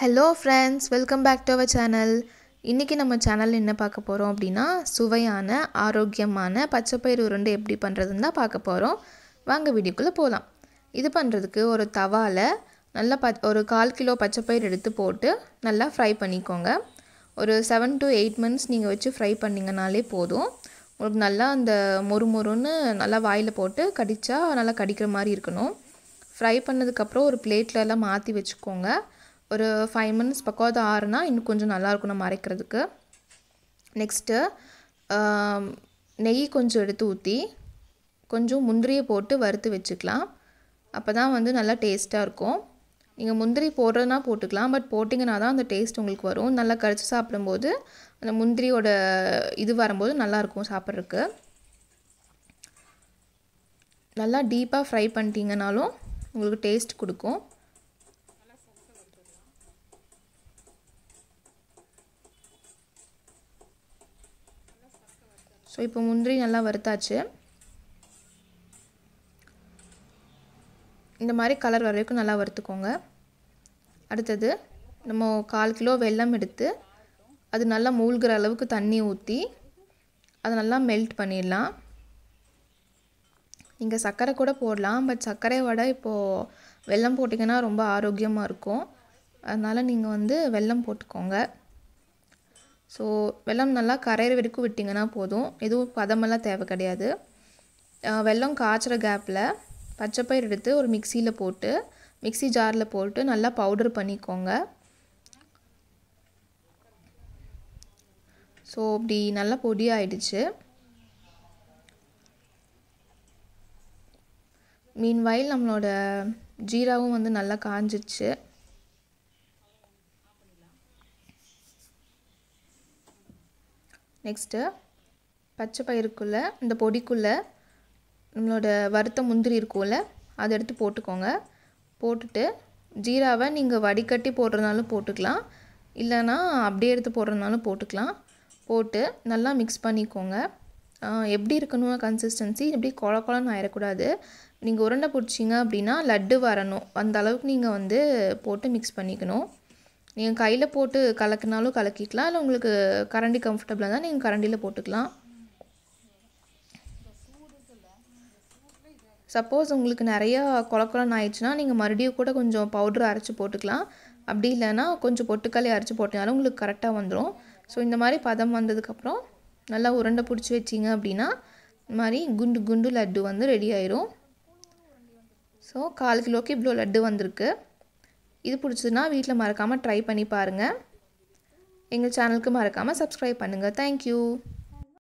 hello friends welcome back to our channel இன்றைக்கி நம்ம channel என்ன பார்க்க போகிறோம் அப்படின்னா சுவையான ஆரோக்கியமான பச்சைப்பயிறு உருண்டை எப்படி பண்ணுறதுன்னு தான் பார்க்க போகிறோம் வாங்க வீடியோக்குள்ளே போகலாம் இது பண்ணுறதுக்கு ஒரு தவாவில் நல்லா ப ஒரு கால் கிலோ பச்சைப்பயிறு எடுத்து போட்டு நல்லா ஃப்ரை பண்ணிக்கோங்க ஒரு செவன் டு எயிட் மந்த்ஸ் நீங்கள் வச்சு ஃப்ரை பண்ணிங்கனாலே போதும் உங்களுக்கு நல்லா அந்த மொறு மொறுன்னு நல்லா வாயில் போட்டு கடித்தா நல்லா கடிக்கிற மாதிரி இருக்கணும் ஃப்ரை பண்ணதுக்கப்புறம் ஒரு பிளேட்லலாம் மாற்றி வச்சுக்கோங்க ஒரு ஃபைவ் மினிட்ஸ் பக்கம் அது ஆறுனா இன்னும் கொஞ்சம் நல்லாயிருக்கும் நம்ம அரைக்கிறதுக்கு நெக்ஸ்ட்டு நெய் கொஞ்சம் எடுத்து ஊற்றி கொஞ்சம் முந்திரியை போட்டு வறுத்து வச்சுக்கலாம் அப்போ தான் வந்து நல்லா டேஸ்ட்டாக இருக்கும் நீங்கள் முந்திரி போடுறதுனா போட்டுக்கலாம் பட் போட்டிங்கன்னா தான் அந்த டேஸ்ட் உங்களுக்கு வரும் நல்லா கடிச்சு சாப்பிடும்போது அந்த முந்திரியோட இது வரும்போது நல்லாயிருக்கும் சாப்பிட்றதுக்கு நல்லா டீப்பாக ஃப்ரை பண்ணிட்டீங்கனாலும் உங்களுக்கு டேஸ்ட் கொடுக்கும் ஸோ இப்போ முந்திரி நல்லா வறுத்தாச்சு இந்த மாதிரி கலர் வர வரைக்கும் நல்லா வறுத்துக்கோங்க அடுத்தது நம்ம கால் கிலோ வெல்லம் எடுத்து அது நல்லா மூழ்கிற அளவுக்கு தண்ணி ஊற்றி அதை நல்லா மெல்ட் பண்ணிடலாம் நீங்கள் சர்க்கரை கூட போடலாம் பட் சர்க்கரை விட இப்போது வெல்லம் போட்டிங்கன்னா ரொம்ப ஆரோக்கியமாக இருக்கும் அதனால் நீங்கள் வந்து வெல்லம் போட்டுக்கோங்க ஸோ வெள்ளம் நல்லா கரையிற வரைக்கும் விட்டிங்கன்னா போதும் எதுவும் பதமெல்லாம் தேவை கிடையாது வெள்ளம் காய்ச்சிற கேப்பில் பச்சைப்பயிர் எடுத்து ஒரு மிக்சியில் போட்டு மிக்சி ஜாரில் போட்டு நல்லா பவுடர் பண்ணிக்கோங்க ஸோ இப்படி நல்லா பொடி ஆயிடுச்சு மீன் வயல் நம்மளோட ஜீராவும் வந்து நல்லா காஞ்சிடுச்சு நெக்ஸ்ட்டு பச்சை பயிருக்குள்ளே இந்த பொடிக்குள்ளே நம்மளோட வறுத்த முந்திரி இருக்கும்ல அதை எடுத்து போட்டுக்கோங்க போட்டுட்டு ஜீராவை நீங்கள் வடிகட்டி போடுறதுனாலும் போட்டுக்கலாம் இல்லைனா அப்படியே எடுத்து போடுறதுனாலும் போட்டுக்கலாம் போட்டு நல்லா மிக்ஸ் பண்ணிக்கோங்க எப்படி இருக்கணும் கன்சிஸ்டன்சி எப்படி கொல கொலன்னு ஆயிடக்கூடாது நீங்கள் உருண்டை பிடிச்சிங்க அப்படின்னா லட்டு வரணும் அந்த அளவுக்கு நீங்கள் வந்து போட்டு மிக்ஸ் பண்ணிக்கணும் நீங்கள் கையில் போட்டு கலக்கினாலும் கலக்கிக்கலாம் இல்லை உங்களுக்கு கரண்டி கம்ஃபர்டபுளாக தான் நீங்கள் கரண்டியில் போட்டுக்கலாம் சப்போஸ் உங்களுக்கு நிறையா குளக்குளம் ஆயிடுச்சுன்னா நீங்கள் மறுபடியும் கூட கொஞ்சம் பவுட்ரு அரைச்சி போட்டுக்கலாம் அப்படி இல்லைன்னா கொஞ்சம் பொட்டுக்கல்லை அரைச்சி போட்டினாலும் உங்களுக்கு கரெக்டாக வந்துடும் ஸோ இந்த மாதிரி பதம் வந்ததுக்கப்புறம் நல்லா உருண்டை பிடிச்சி வச்சிங்க அப்படின்னா இந்த மாதிரி குண்டு குண்டு லட்டு வந்து ரெடி ஆயிரும் ஸோ கால் கிலோக்கு இவ்வளோ லட்டு வந்திருக்கு இது பிடிச்சதுன்னா வீட்டில் மறக்காமல் ட்ரை பண்ணி பாருங்கள் எங்கள் சேனலுக்கு மறக்காமல் சப்ஸ்கிரைப் பண்ணுங்கள் தேங்க்யூ